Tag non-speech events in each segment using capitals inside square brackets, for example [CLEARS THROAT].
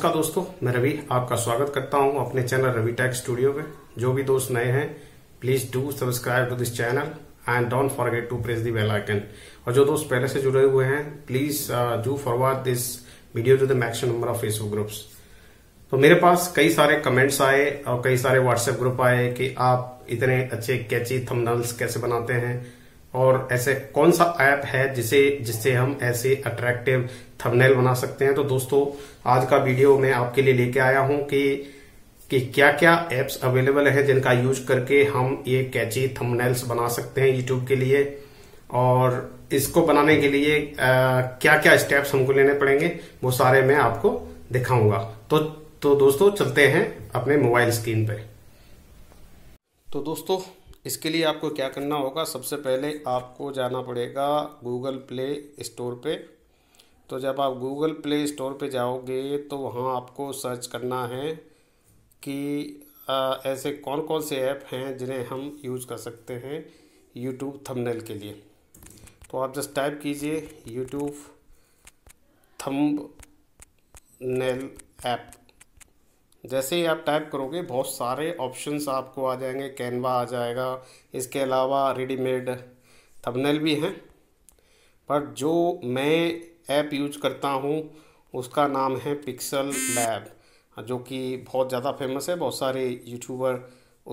नमस्कार दोस्तों मैं रवि आपका स्वागत करता हूं अपने चैनल रवि टैक्स स्टूडियो में जो भी दोस्त नए हैं please do subscribe to this channel and don't forget to press the bell icon और जो दोस्त पहले से जुड़े हुए हैं please do forward this video to the maximum number of Facebook groups तो मेरे पास कई सारे कमेंट्स आए और कई सारे व्हाट्सएप ग्रुप आए कि आप इतने अच्छे कैची थंबनेल्स कैसे बनाते हैं और ऐसे कौन सा ऐप है जिसे जिससे हम ऐसे अट्रैक्टिव थंबनेल बना सकते हैं तो दोस्तों आज का वीडियो मैं आपके लिए लेके आया हूं कि कि क्या क्या एप्स अवेलेबल है जिनका यूज करके हम ये कैची थंबनेल्स बना सकते हैं यूट्यूब के लिए और इसको बनाने के लिए आ, क्या क्या स्टेप्स हमको लेने पड़ेंगे वो सारे मैं आपको दिखाऊंगा तो तो दोस्तों चलते हैं अपने मोबाइल स्क्रीन पे तो दोस्तों इसके लिए आपको क्या करना होगा सबसे पहले आपको जाना पड़ेगा गूगल प्ले स्टोर पे तो जब आप गूगल प्ले स्टोर पे जाओगे तो वहाँ आपको सर्च करना है कि आ, ऐसे कौन कौन से ऐप हैं जिन्हें हम यूज़ कर सकते हैं यूट्यूब थंबनेल के लिए तो आप जस्ट टाइप कीजिए यूट्यूब थंबनेल ऐप जैसे ही आप टाइप करोगे बहुत सारे ऑप्शंस आपको आ जाएंगे कैनवा आ जाएगा इसके अलावा रेडीमेड थंबनेल भी हैं पर जो मैं ऐप यूज करता हूँ उसका नाम है पिक्सल लैब जो कि बहुत ज़्यादा फेमस है बहुत सारे यूट्यूबर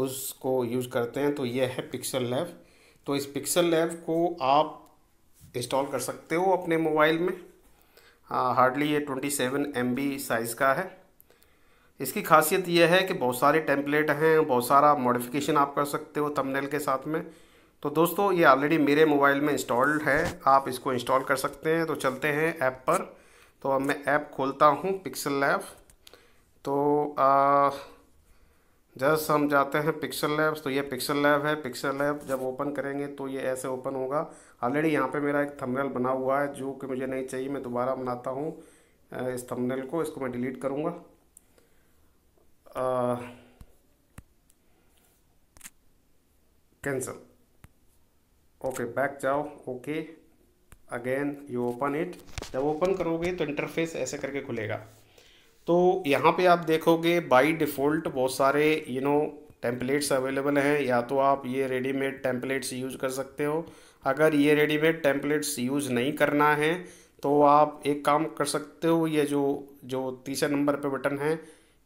उसको यूज करते हैं तो यह है पिक्सल लैब तो इस पिक्सल लैब को आप इंस्टॉल कर सकते हो अपने मोबाइल में हार्डली ये twenty seven M B size का है इसकी खासियत यह है कि बहुत सारे टेम्पलेट हैं बहुत सारा मॉडिफिकेशन आप कर सकते हो थंबनेल के साथ में तो दोस्तों ये ऑलरेडी मेरे मोबाइल में इंस्टॉल्ड है आप इसको इंस्टॉल कर सकते हैं तो चलते हैं ऐप पर तो अब मैं ऐप खोलता हूँ पिक्सल लैब तो जैस हम जाते हैं पिक्सल लैब तो ये पिक्सल लैब है पिक्सल लैब जब ओपन करेंगे तो ये ऐसे ओपन होगा ऑलरेडी यहाँ पे मेरा एक थंबनेल बना हुआ है जो कि मुझे नहीं चाहिए मैं दोबारा बनाता हूँ इस थंबनेल को इसको मैं डिलीट करूँगा कैंसल ओके बैक जाओ okay again you open it जब ओपन करोगे तो इंटरफेस ऐसे करके खुलेगा तो यहाँ पे आप देखोगे बाय डिफ़ॉल्ट बहुत सारे यू नो टेम्पलेट्स अवेलेबल हैं या तो आप ये रेडीमेड टेम्पलेट्स यूज़ कर सकते हो अगर ये रेडीमेड टेम्पलेट्स यूज़ नहीं करना है तो आप एक काम कर सकते हो ये जो जो तीसरे नंबर पे बटन है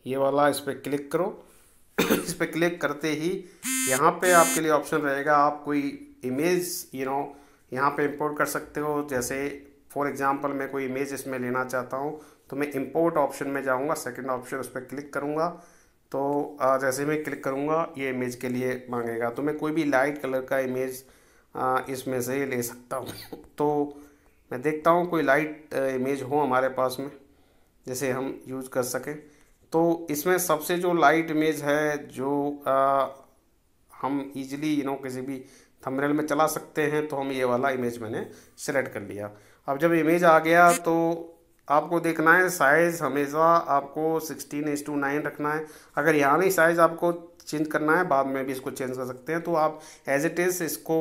ये वाला इस पर क्लिक करो [COUGHS] इस पर क्लिक करते ही यहाँ पे आपके लिए ऑप्शन रहेगा आप कोई इमेज यू नो यहाँ पे इंपोर्ट कर सकते हो जैसे फॉर एग्जांपल मैं कोई इमेज इसमें लेना चाहता हूँ तो मैं इंपोर्ट ऑप्शन में जाऊँगा सेकंड ऑप्शन उस पर क्लिक करूँगा तो जैसे मैं क्लिक करूँगा ये इमेज के लिए मांगेगा तो मैं कोई भी लाइट कलर का इमेज इसमें से ले सकता हूँ [LAUGHS] तो मैं देखता हूँ कोई लाइट इमेज हो हमारे पास में जैसे हम यूज कर सकें तो इसमें सबसे जो लाइट इमेज है जो आ, हम इजीली यू नो किसी भी थंबनेल में चला सकते हैं तो हम ये वाला इमेज मैंने सेलेक्ट कर लिया अब जब इमेज आ गया तो आपको देखना है साइज़ हमेशा आपको सिक्सटीन एस टू नाइन रखना है अगर यहाँ नहीं साइज़ आपको चेंज करना है बाद में भी इसको चेंज कर सकते हैं तो आप एज इट इज़ इसको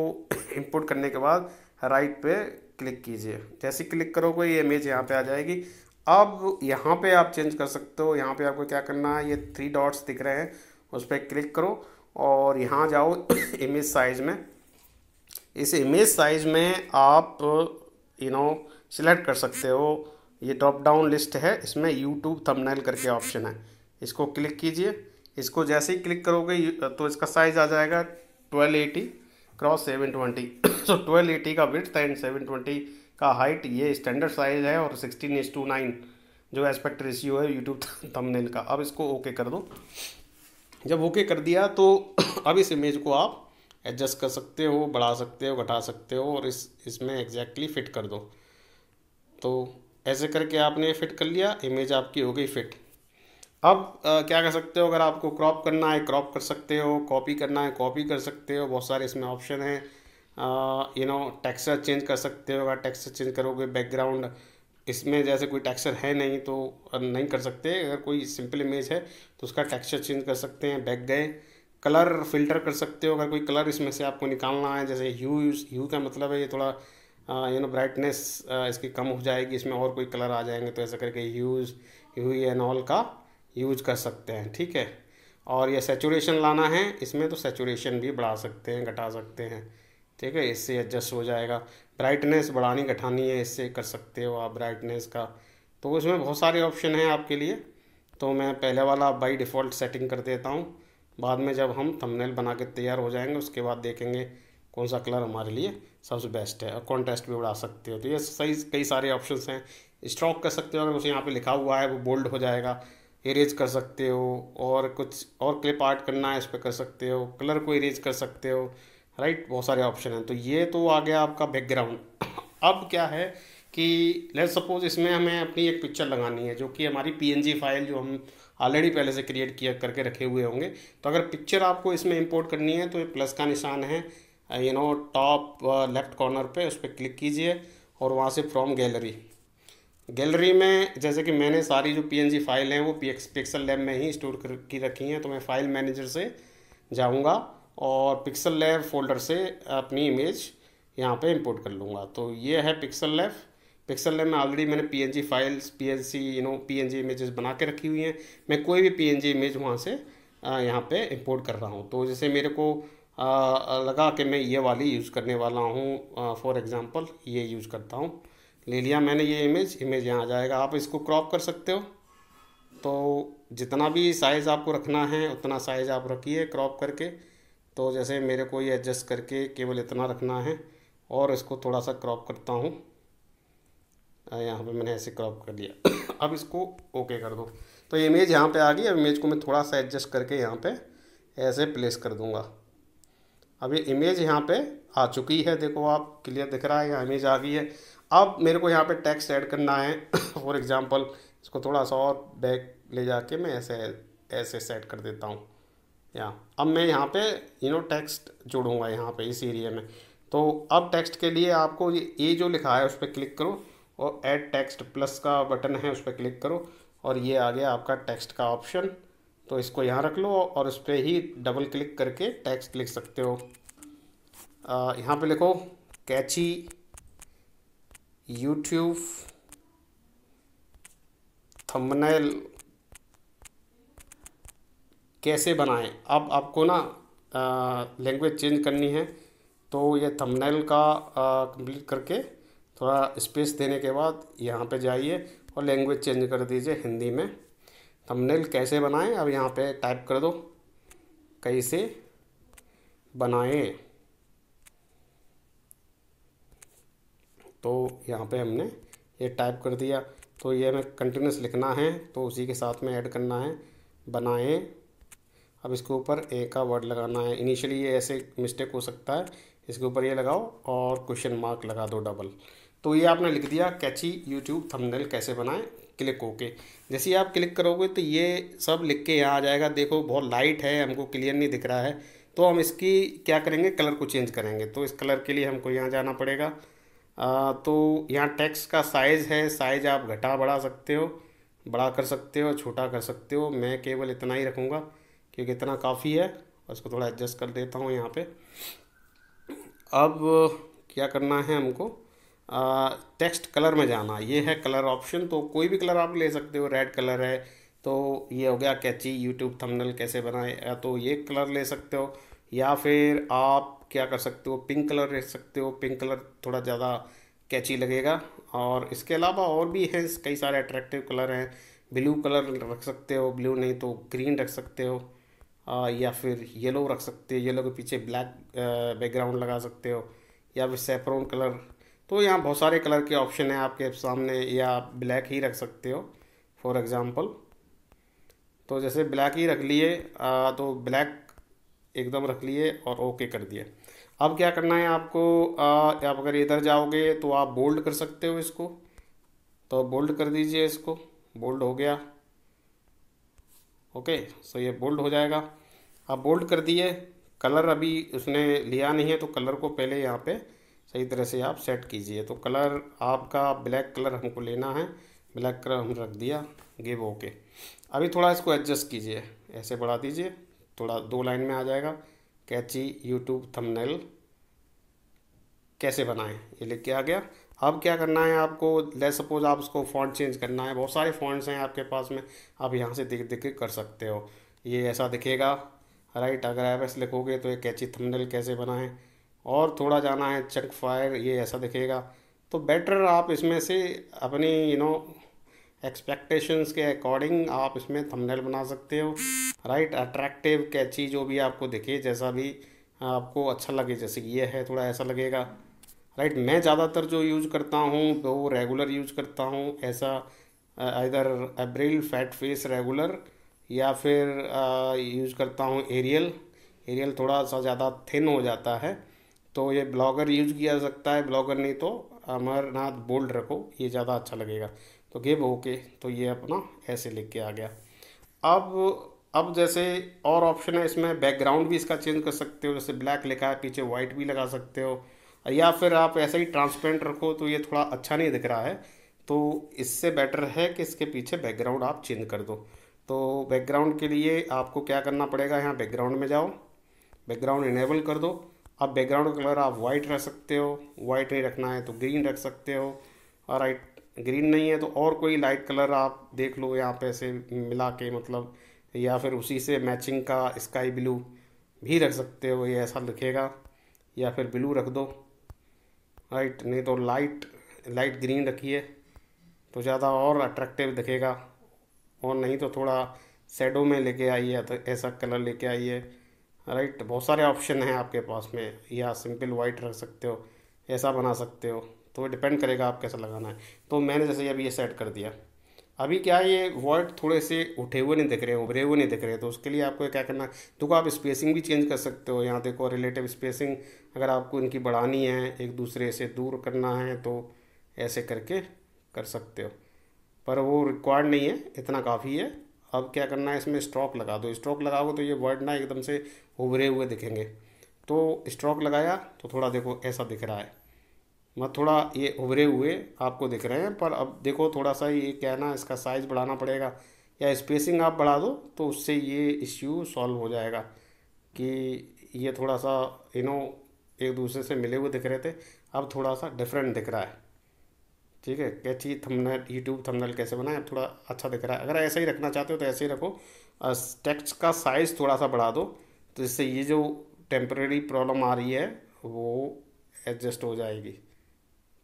इम्पोर्ट [COUGHS] करने के बाद राइट पे क्लिक कीजिए जैसे क्लिक करोगे ये इमेज यहाँ पे आ जाएगी अब यहाँ पे आप चेंज कर सकते हो यहाँ पे आपको क्या करना है ये थ्री डॉट्स दिख रहे हैं उस पर क्लिक करो और यहाँ जाओ इमेज [COUGHS] साइज़ में इस इमेज साइज़ में आप यू नो सिलेक्ट कर सकते हो ये ड्रॉप डाउन लिस्ट है इसमें यूट्यूब थंबनेल करके ऑप्शन है इसको क्लिक कीजिए इसको जैसे ही क्लिक करोगे तो इसका साइज़ आ जाएगा twelve eighty cross seven twenty so twelve eighty का विथ एंड सेवन ट्वेंटी का हाइट ये स्टैंडर्ड साइज है और सिक्सटीन एच टू नाइन जो एस्पेक्ट रेशियो है यूट्यूब थंबनेल [LAUGHS] का अब इसको ओके कर दो जब ओके कर दिया तो [CLEARS THROAT] अब इस इमेज को आप एडजस्ट कर सकते हो बढ़ा सकते हो घटा सकते हो और इस इसमें एग्जैक्टली फिट कर दो तो ऐसे करके आपने फिट कर लिया इमेज आपकी हो गई फिट अब आ, क्या कर सकते हो अगर आपको क्रॉप करना है क्रॉप कर सकते हो कॉपी करना है कॉपी कर सकते हो बहुत सारे इसमें ऑप्शन हैं यू नो टेक्सचर चेंज कर सकते हो अगर टेक्सचर चेंज करोगे बैकग्राउंड इसमें जैसे कोई टेक्सचर है नहीं तो नहीं कर सकते अगर कोई सिंपल इमेज है तो उसका टेक्सचर चेंज कर सकते हैं बैक गए कलर फिल्टर कर सकते हो अगर कोई कलर इसमें से आपको निकालना है जैसे ह्यू ह्यू का मतलब है ये थोड़ा यू नो ब्राइटनेस इसकी कम हो जाएगी इसमें और कोई कलर आ जाएंगे तो ऐसा करके यूज़ ह्यू एन ऑल का यूज कर सकते हैं ठीक है और ये सेचुरेशन लाना है इसमें तो सेचुरेशन भी बढ़ा सकते हैं घटा सकते हैं ठीक है इससे एडजस्ट हो जाएगा ब्राइटनेस बढ़ानी घटानी है इससे कर सकते हो आप ब्राइटनेस का तो उसमें बहुत सारे ऑप्शन हैं आपके लिए तो मैं पहले वाला बाई डिफ़ॉल्ट सेटिंग कर देता हूँ बाद में जब हम थंबनेल बना के तैयार हो जाएंगे उसके बाद देखेंगे कौन सा कलर हमारे लिए सबसे बेस्ट है और कॉन्टेस्ट भी बढ़ा सकते हो तो ये सही कई सारे ऑप्शंस हैं स्ट्रोक कर सकते हो अगर उसे यहाँ पे लिखा हुआ है वो बोल्ड हो जाएगा इरेज कर सकते हो और कुछ और क्लिप आर्ट करना है इस पर कर सकते हो कलर को इरेज कर सकते हो राइट बहुत सारे ऑप्शन हैं तो ये तो आ गया आपका बैकग्राउंड अब क्या है कि लेट सपोज इसमें हमें अपनी एक पिक्चर लगानी है जो कि हमारी पी फाइल जो हम ऑलरेडी पहले से क्रिएट किया करके रखे हुए होंगे तो अगर पिक्चर आपको इसमें इंपोर्ट करनी है तो प्लस का निशान है you know top left corner पे उस पर क्लिक कीजिए और वहाँ से फ्रॉम गैलरी गैलरी में जैसे कि मैंने सारी जो पी फाइल हैं वो पी पिक्सल लैब में ही स्टोर कर की रखी हैं तो मैं फाइल मैनेजर से जाऊँगा और पिक्सल लैब फोल्डर से अपनी इमेज यहाँ पे इंपोर्ट कर लूँगा तो ये है पिक्सल लैब पिक्सल लैब में ऑलरेडी मैंने P files P you know P images बना के रखी हुई हैं मैं कोई भी पी इमेज वहाँ से यहाँ पे इंपोर्ट कर रहा हूँ तो जैसे मेरे को आ, लगा कि मैं ये वाली यूज़ करने वाला हूँ फॉर एग्ज़ाम्पल ये यूज़ करता हूँ ले लिया मैंने ये इमेज इमेज यहाँ जाएगा आप इसको क्रॉप कर सकते हो तो जितना भी साइज़ आपको रखना है उतना साइज़ आप रखिए क्रॉप करके तो जैसे मेरे को ये एडजस्ट करके केवल इतना रखना है और इसको थोड़ा सा क्रॉप करता हूँ यहाँ पे मैंने ऐसे क्रॉप कर लिया [COUGHS] अब इसको ओके कर दो तो ये इमेज यहाँ पे आ गई अब इमेज को मैं थोड़ा सा एडजस्ट करके यहाँ पे ऐसे प्लेस कर दूँगा अब ये इमेज यहाँ पे आ चुकी है देखो आप क्लियर दिख रहा है यहाँ इमेज आ गई है अब मेरे को यहाँ पे टेक्स्ट ऐड करना है फॉर [COUGHS] एग्ज़ाम्पल इसको थोड़ा सा और बैक ले जाके मैं ऐसे ऐसे सेट कर देता हूँ या अब मैं यहाँ पे यू नो टेक्स्ट जोड़ूंगा यहाँ पे इस एरिया में तो अब टेक्स्ट के लिए आपको ये ये जो लिखा है उस पर क्लिक करो और ऐड टेक्स्ट प्लस का बटन है उस पर क्लिक करो और ये आ गया आपका टेक्स्ट का ऑप्शन तो इसको यहाँ रख लो और उस पर ही डबल क्लिक करके टेक्स्ट लिख सकते हो यहाँ पे लिखो कैची यूट्यूब थंबनेल कैसे बनाएं अब आपको ना लैंग्वेज चेंज करनी है तो ये थंबनेल का कंप्लीट करके थोड़ा स्पेस देने के बाद यहाँ पे जाइए और लैंग्वेज चेंज कर दीजिए हिंदी में थंबनेल कैसे बनाएं अब यहाँ पे टाइप कर दो कैसे बनाएं तो यहाँ पे हमने ये टाइप कर दिया तो ये हमें कंटिन्यूस लिखना है तो उसी के साथ में ऐड करना है बनाएं अब इसके ऊपर ए का वर्ड लगाना है इनिशियली ये ऐसे मिस्टेक हो सकता है इसके ऊपर ये लगाओ और क्वेश्चन मार्क लगा दो डबल तो ये आपने लिख दिया कैची यूट्यूब थंबनेल कैसे बनाएं क्लिक ओके जैसे आप क्लिक करोगे तो ये सब लिख के यहाँ आ जाएगा देखो बहुत लाइट है हमको क्लियर नहीं दिख रहा है तो हम इसकी क्या करेंगे कलर को चेंज करेंगे तो इस कलर के लिए हमको यहाँ जाना पड़ेगा आ, तो यहाँ टैक्स का साइज़ है साइज़ आप घटा बढ़ा सकते हो बड़ा कर सकते हो छोटा कर सकते हो मैं केवल इतना ही रखूँगा क्योंकि इतना काफ़ी है उसको थोड़ा एडजस्ट कर देता हूँ यहाँ पे अब क्या करना है हमको टेक्स्ट कलर में जाना ये है कलर ऑप्शन तो कोई भी कलर आप ले सकते हो रेड कलर है तो ये हो गया कैची यूट्यूब थंबनेल कैसे बनाए या तो ये कलर ले सकते हो या फिर आप क्या कर सकते हो पिंक कलर ले सकते हो पिंक कलर थोड़ा ज़्यादा कैची लगेगा और इसके अलावा और भी हैं कई सारे अट्रैक्टिव कलर हैं ब्लू कलर रख सकते हो ब्लू नहीं तो ग्रीन रख सकते हो या फिर येलो रख सकते हो येलो के पीछे ब्लैक बैकग्राउंड लगा सकते हो या फिर सेफ्रोन कलर तो यहाँ बहुत सारे कलर के ऑप्शन हैं आपके सामने या ब्लैक ही रख सकते हो फॉर एग्ज़ाम्पल तो जैसे ब्लैक ही रख लिए तो ब्लैक एकदम रख लिए और ओके कर दिए अब क्या करना है आपको आप अगर इधर जाओगे तो आप बोल्ड कर सकते हो इसको तो बोल्ड कर दीजिए इसको बोल्ड हो गया ओके सो ये बोल्ड हो जाएगा आप बोल्ड कर दिए कलर अभी उसने लिया नहीं है तो कलर को पहले यहाँ पे सही तरह से आप सेट कीजिए तो कलर आपका ब्लैक कलर हमको लेना है ब्लैक कलर हम रख दिया गिव ओके अभी थोड़ा इसको एडजस्ट कीजिए ऐसे बढ़ा दीजिए थोड़ा दो लाइन में आ जाएगा कैची यूट्यूब थंबनेल कैसे बनाएं ये लिख के आ गया अब क्या करना है आपको ले सपोज आप उसको फॉन्ट चेंज करना है बहुत सारे फॉन्ट्स हैं आपके पास में आप यहाँ से देख देख के कर सकते हो ये ऐसा दिखेगा राइट अगर आप एस लिखोगे तो एक कैची थंबनेल कैसे बनाएं और थोड़ा जाना है चंक फायर ये ऐसा दिखेगा तो बेटर आप इसमें से अपनी यू नो एक्सपेक्टेशंस के अकॉर्डिंग आप इसमें थंबनेल बना सकते हो राइट अट्रैक्टिव कैची जो भी आपको दिखे जैसा भी आपको अच्छा लगे जैसे ये है थोड़ा ऐसा लगेगा राइट मैं ज़्यादातर जो यूज करता हूँ वो रेगुलर यूज करता हूँ ऐसा इधर एब्रिल फैट फेस रेगुलर या फिर यूज़ करता हूँ एरियल एरियल थोड़ा सा ज़्यादा थिन हो जाता है तो ये ब्लॉगर यूज किया जा सकता है ब्लॉगर नहीं तो अमरनाथ बोल्ड रखो ये ज़्यादा अच्छा लगेगा तो गिव ओके तो ये अपना ऐसे लिख के आ गया अब अब जैसे और ऑप्शन है इसमें बैकग्राउंड भी इसका चेंज कर सकते हो जैसे ब्लैक लिखा है पीछे वाइट भी लगा सकते हो या फिर आप ऐसे ही ट्रांसपेरेंट रखो तो ये थोड़ा अच्छा नहीं दिख रहा है तो इससे बेटर है कि इसके पीछे बैकग्राउंड आप चेंज कर दो तो बैकग्राउंड के लिए आपको क्या करना पड़ेगा यहाँ बैकग्राउंड में जाओ बैकग्राउंड इनेबल कर दो अब बैकग्राउंड कलर आप वाइट रख सकते हो वाइट नहीं रखना है तो ग्रीन रख सकते हो और राइट ग्रीन नहीं है तो और कोई लाइट कलर आप देख लो यहाँ पे ऐसे मिला के मतलब या फिर उसी से मैचिंग का स्काई ब्लू भी रख सकते हो ये ऐसा लिखेगा या फिर ब्लू रख दो राइट नहीं तो लाइट लाइट ग्रीन रखिए तो ज़्यादा और अट्रैक्टिव दिखेगा और नहीं तो थोड़ा शेडो में लेके आइए तो ऐसा कलर लेके आइए राइट बहुत सारे ऑप्शन हैं आपके पास में या सिंपल वाइट रख सकते हो ऐसा बना सकते हो तो डिपेंड करेगा आप कैसा लगाना है तो मैंने जैसे अभी ये सेट कर दिया अभी क्या ये वर्ड थोड़े से उठे हुए नहीं दिख रहे उभरे हुए नहीं दिख रहे तो उसके लिए आपको क्या करना देखो आप स्पेसिंग भी चेंज कर सकते हो यहाँ देखो रिलेटिव स्पेसिंग अगर आपको इनकी बढ़ानी है एक दूसरे से दूर करना है तो ऐसे करके कर सकते हो पर वो रिक्वायर्ड नहीं है इतना काफ़ी है अब क्या करना है इसमें स्ट्रोक लगा दो स्ट्रोक लगाओ तो ये वर्ड ना एकदम से उभरे हुए दिखेंगे तो स्ट्रोक लगाया तो थोड़ा देखो ऐसा दिख रहा है मत थोड़ा ये उभरे हुए आपको दिख रहे हैं पर अब देखो थोड़ा सा ये क्या है ना इसका साइज़ बढ़ाना पड़ेगा या स्पेसिंग आप बढ़ा दो तो उससे ये इश्यू सॉल्व हो जाएगा कि ये थोड़ा सा यू नो एक दूसरे से मिले हुए दिख रहे थे अब थोड़ा सा डिफरेंट दिख रहा है ठीक है कैची थंबनेल यूट्यूब थंबनेल कैसे बनाए थोड़ा अच्छा दिख रहा है अगर ऐसे ही रखना चाहते हो तो ऐसे ही रखो टेक्स्ट का साइज़ थोड़ा सा बढ़ा दो तो इससे ये जो टेम्प्रेरी प्रॉब्लम आ रही है वो एडजस्ट हो जाएगी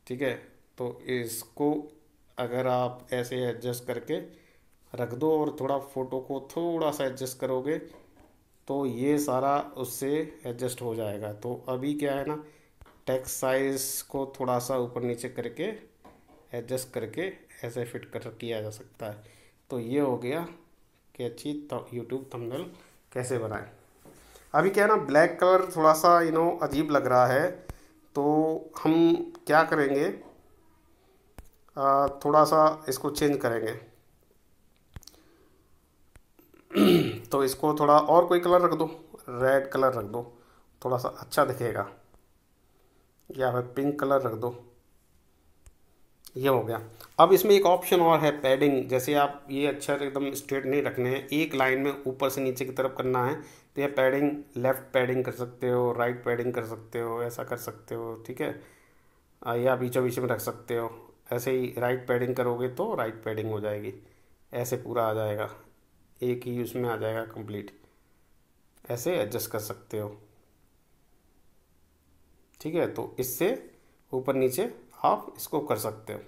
ठीक है तो इसको अगर आप ऐसे एडजस्ट करके रख दो और थोड़ा फ़ोटो को थोड़ा सा एडजस्ट करोगे तो ये सारा उससे एडजस्ट हो जाएगा तो अभी क्या है ना टेक्स्ट साइज़ को थोड़ा सा ऊपर नीचे करके एडजस्ट करके ऐसे फिट कर किया जा सकता है तो ये हो गया कि अच्छी यूट्यूब थंबनेल कैसे बनाएं अभी क्या है ना ब्लैक कलर थोड़ा सा यू नो अजीब लग रहा है तो हम क्या करेंगे आ, थोड़ा सा इसको चेंज करेंगे [CLEARS THROAT] तो इसको थोड़ा और कोई कलर रख दो रेड कलर रख दो थोड़ा सा अच्छा दिखेगा या फिर पिंक कलर रख दो ये हो गया अब इसमें एक ऑप्शन और है पैडिंग जैसे आप ये अक्षर अच्छा एकदम स्ट्रेट नहीं रखने हैं एक लाइन में ऊपर से नीचे की तरफ करना है तो ये पैडिंग लेफ़्ट पैडिंग कर सकते हो राइट पैडिंग कर सकते हो ऐसा कर सकते हो ठीक है या बीचों बीच में रख सकते हो ऐसे ही राइट पैडिंग करोगे तो राइट पैडिंग हो जाएगी ऐसे पूरा आ जाएगा एक ही उसमें आ जाएगा कंप्लीट ऐसे एडजस्ट कर सकते हो ठीक है तो इससे ऊपर नीचे आप इसको कर सकते हो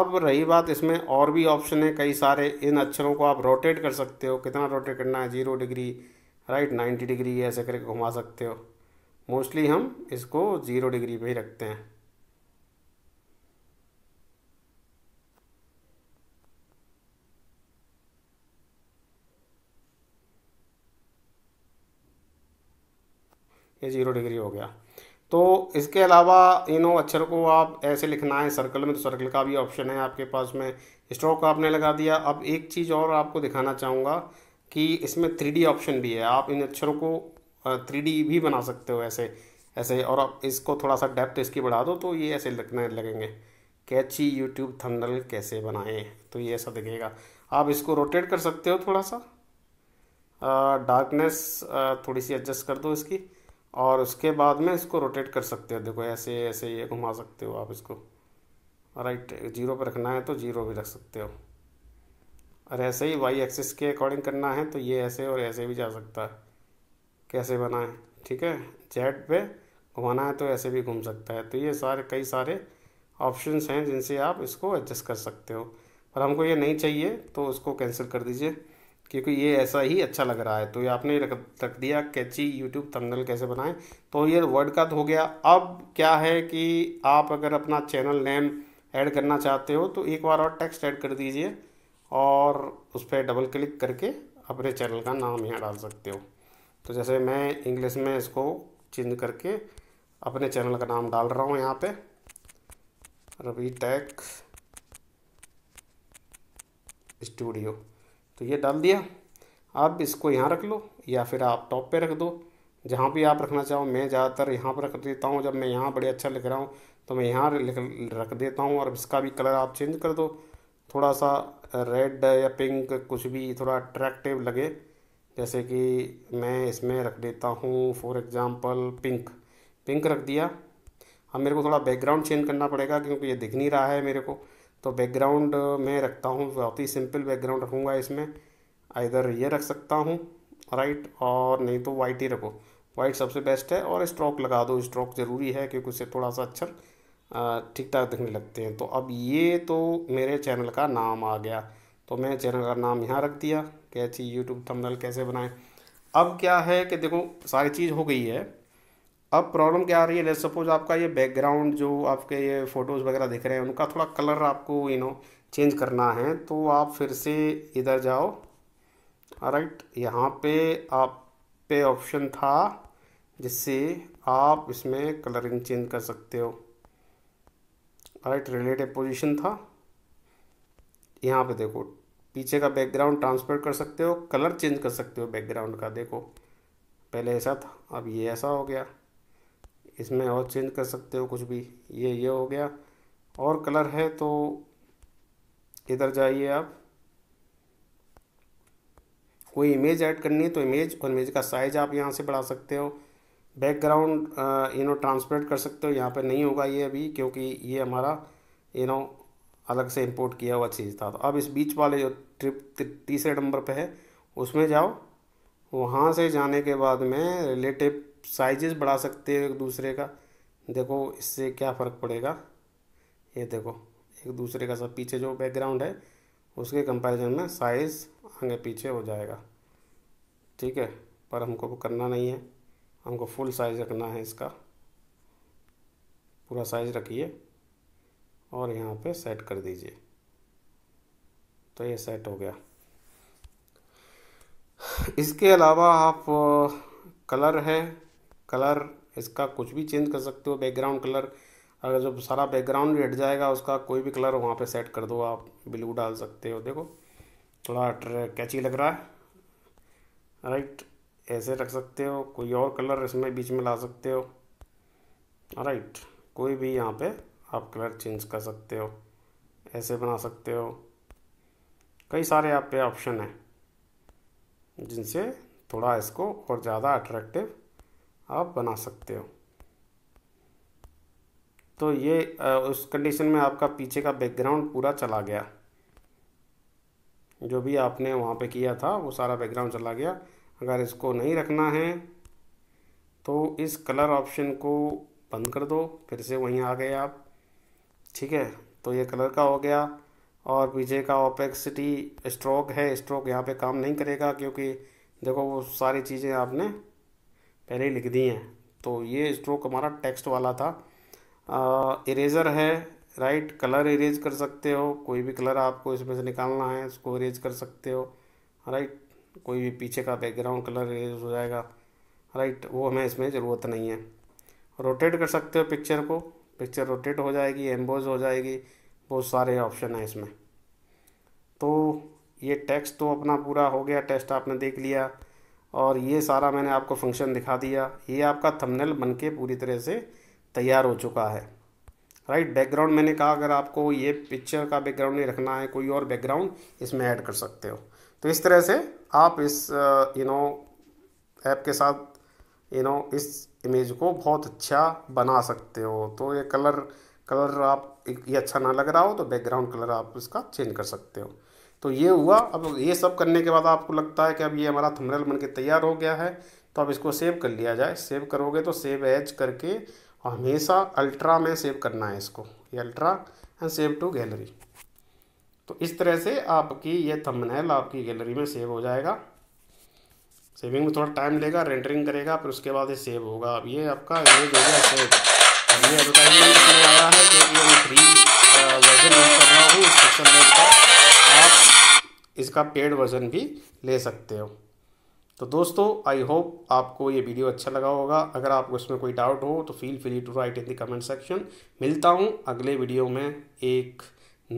अब रही बात इसमें और भी ऑप्शन है कई सारे इन अक्षरों को आप रोटेट कर सकते हो कितना रोटेट करना है zero degree right ninety degree ऐसे करके घुमा सकते हो मोस्टली हम इसको जीरो डिग्री पे ही रखते हैं ये जीरो डिग्री हो गया तो इसके अलावा इनो अक्षर को आप ऐसे लिखना है सर्कल में तो सर्कल का भी ऑप्शन है आपके पास में स्ट्रोक आपने लगा दिया अब एक चीज़ और आपको दिखाना चाहूँगा कि इसमें थ्री ऑप्शन भी है आप इन अक्षरों को थ्री भी बना सकते हो ऐसे ऐसे और आप इसको थोड़ा सा डेप्थ इसकी बढ़ा दो तो ये ऐसे लगने लगेंगे कैची यूट्यूब थंडल कैसे बनाएं तो ये ऐसा दिखेगा आप इसको रोटेट कर सकते हो थोड़ा सा डार्कनेस थोड़ी सी एडजस्ट कर दो इसकी और उसके बाद में इसको रोटेट कर सकते हो देखो ऐसे ऐसे ये घुमा सकते हो आप इसको राइट जीरो पर रखना है तो जीरो भी रख सकते हो और ऐसे ही वाई एक्सिस के अकॉर्डिंग करना है तो ये ऐसे और ऐसे भी जा सकता है कैसे बनाए ठीक है जेड पे घुमाना है तो ऐसे भी घूम सकता है तो ये सारे कई सारे ऑप्शन हैं जिनसे आप इसको एडजस्ट कर सकते हो पर हमको ये नहीं चाहिए तो उसको कैंसिल कर दीजिए क्योंकि ये ऐसा ही अच्छा लग रहा है तो ये आपने रख दिया कैची यूट्यूब थंबनेल कैसे बनाएं तो ये वर्ड का तो हो गया अब क्या है कि आप अगर अपना चैनल नेम ऐड करना चाहते हो तो एक बार और टेक्स्ट ऐड कर दीजिए और उस पर डबल क्लिक करके अपने चैनल का नाम यहाँ डाल सकते हो तो जैसे मैं इंग्लिश में इसको चेंज करके अपने चैनल का नाम डाल रहा हूँ यहाँ पर रवि टैक्स स्टूडियो तो ये डाल दिया आप इसको यहाँ रख लो या फिर आप टॉप पे रख दो जहाँ भी आप रखना चाहो मैं ज़्यादातर यहाँ पर रख देता हूँ जब मैं यहाँ बड़े अच्छा लिख रहा हूँ तो मैं यहाँ रख देता हूँ और इसका भी कलर आप चेंज कर दो थोड़ा सा रेड या पिंक कुछ भी थोड़ा अट्रैक्टिव लगे जैसे कि मैं इसमें रख देता हूँ फॉर एग्ज़ाम्पल पिंक पिंक रख दिया अब मेरे को थोड़ा बैकग्राउंड चेंज करना पड़ेगा क्योंकि ये दिख नहीं रहा है मेरे को तो बैकग्राउंड uh, मैं रखता हूँ बहुत ही सिंपल बैकग्राउंड रखूँगा इसमें इधर ये रख सकता हूँ राइट और नहीं तो वाइट ही रखो वाइट सबसे बेस्ट है और स्ट्रोक लगा दो स्ट्रोक ज़रूरी है क्योंकि उससे थोड़ा सा अक्षर uh, ठीक ठाक दिखने लगते हैं तो अब ये तो मेरे चैनल का नाम आ गया तो मैं चैनल का नाम यहाँ रख दिया कि यूट्यूब थंबनेल कैसे बनाएं अब क्या है कि देखो सारी चीज़ हो गई है अब प्रॉब्लम क्या आ रही है लेट सपोज आपका ये बैकग्राउंड जो आपके ये फ़ोटोज़ वगैरह दिख रहे हैं उनका थोड़ा कलर आपको यू नो चेंज करना है तो आप फिर से इधर जाओ राइट यहाँ पे आप पे ऑप्शन था जिससे आप इसमें कलरिंग चेंज कर सकते हो राइट रिलेटिव पोजीशन था यहाँ पे देखो पीछे का बैकग्राउंड ट्रांसफर कर सकते हो कलर चेंज कर सकते हो बैकग्राउंड का देखो पहले ऐसा था अब ये ऐसा हो गया इसमें और चेंज कर सकते हो कुछ भी ये ये हो गया और कलर है तो इधर जाइए आप कोई इमेज ऐड करनी है तो इमेज और इमेज का साइज आप यहाँ से बढ़ा सकते हो बैकग्राउंड यू नो ट्रांसपेरेंट कर सकते हो यहाँ पर नहीं होगा ये अभी क्योंकि ये हमारा यू नो अलग से इंपोर्ट किया हुआ चीज़ था तो अब इस बीच वाले जो ट्रिप तीसरे नंबर पे है उसमें जाओ वहाँ से जाने के बाद में रिलेटिव साइजेस बढ़ा सकते हो एक दूसरे का देखो इससे क्या फ़र्क पड़ेगा ये देखो एक दूसरे का सब पीछे जो बैकग्राउंड है उसके कंपैरिजन में साइज़ आगे पीछे हो जाएगा ठीक है पर हमको वो करना नहीं है हमको फुल साइज़ रखना है इसका पूरा साइज़ रखिए और यहाँ पे सेट कर दीजिए तो ये सेट हो गया इसके अलावा आप कलर है कलर इसका कुछ भी चेंज कर सकते हो बैकग्राउंड कलर अगर जब सारा बैकग्राउंड भी हट जाएगा उसका कोई भी कलर वहाँ पे सेट कर दो आप ब्लू डाल सकते हो देखो थोड़ा कैची लग रहा है राइट ऐसे रख सकते हो कोई और कलर इसमें बीच में ला सकते हो राइट कोई भी यहाँ पे आप कलर चेंज कर सकते हो ऐसे बना सकते हो कई सारे आप पे ऑप्शन हैं जिनसे थोड़ा इसको और ज़्यादा अट्रैक्टिव आप बना सकते हो तो ये उस कंडीशन में आपका पीछे का बैकग्राउंड पूरा चला गया जो भी आपने वहाँ पे किया था वो सारा बैकग्राउंड चला गया अगर इसको नहीं रखना है तो इस कलर ऑप्शन को बंद कर दो फिर से वहीं आ गए आप ठीक है तो ये कलर का हो गया और पीछे का ओपेक्सिटी स्ट्रोक है स्ट्रोक यहाँ पे काम नहीं करेगा क्योंकि देखो वो सारी चीज़ें आपने पहले ही लिख दी हैं तो ये स्ट्रोक हमारा टेक्स्ट वाला था इरेज़र है राइट कलर इरेज कर सकते हो कोई भी कलर आपको इसमें से निकालना है उसको इरेज कर सकते हो राइट कोई भी पीछे का बैकग्राउंड कलर इरेज हो जाएगा राइट वो हमें इसमें ज़रूरत नहीं है रोटेट कर सकते हो पिक्चर को पिक्चर रोटेट हो जाएगी एम्बोज हो जाएगी बहुत सारे ऑप्शन हैं इसमें तो ये टेक्स्ट तो अपना पूरा हो गया टेस्ट आपने देख लिया और ये सारा मैंने आपको फंक्शन दिखा दिया ये आपका थंबनेल बन के पूरी तरह से तैयार हो चुका है राइट बैकग्राउंड मैंने कहा अगर आपको ये पिक्चर का बैकग्राउंड नहीं रखना है कोई और बैकग्राउंड इसमें ऐड कर सकते हो तो इस तरह से आप इस यू नो ऐप के साथ यू नो इस इमेज को बहुत अच्छा बना सकते हो तो ये कलर कलर आप ये अच्छा ना लग रहा हो तो बैकग्राउंड कलर आप इसका चेंज कर सकते हो तो ये हुआ अब ये सब करने के बाद आपको लगता है कि अब ये हमारा थमरल बन के तैयार हो गया है तो अब इसको सेव कर लिया जाए सेव करोगे तो सेव एज करके हमेशा अल्ट्रा में सेव करना है इसको ये ultra and save to gallery तो इस तरह से आपकी ये थंबनेल आपकी गैलरी में सेव हो जाएगा सेविंग में थोड़ा टाइम लेगा रेंडरिंग करेगा फिर उसके बाद ये सेव होगा अब ये आपका ये हो गया सेव अब ये एडवर्टाइजमेंट रहा है जो मैं फ्री वर्जन यूज़ कर रहा हूँ इसका पेड वर्जन भी ले सकते हो तो दोस्तों आई होप आपको ये वीडियो अच्छा लगा होगा अगर आपको इसमें कोई डाउट हो तो feel free to write in the comment section मिलता हूँ अगले वीडियो में एक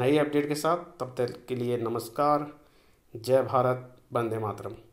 नए अपडेट के साथ तब तक के लिए नमस्कार जय भारत वंदे मातरम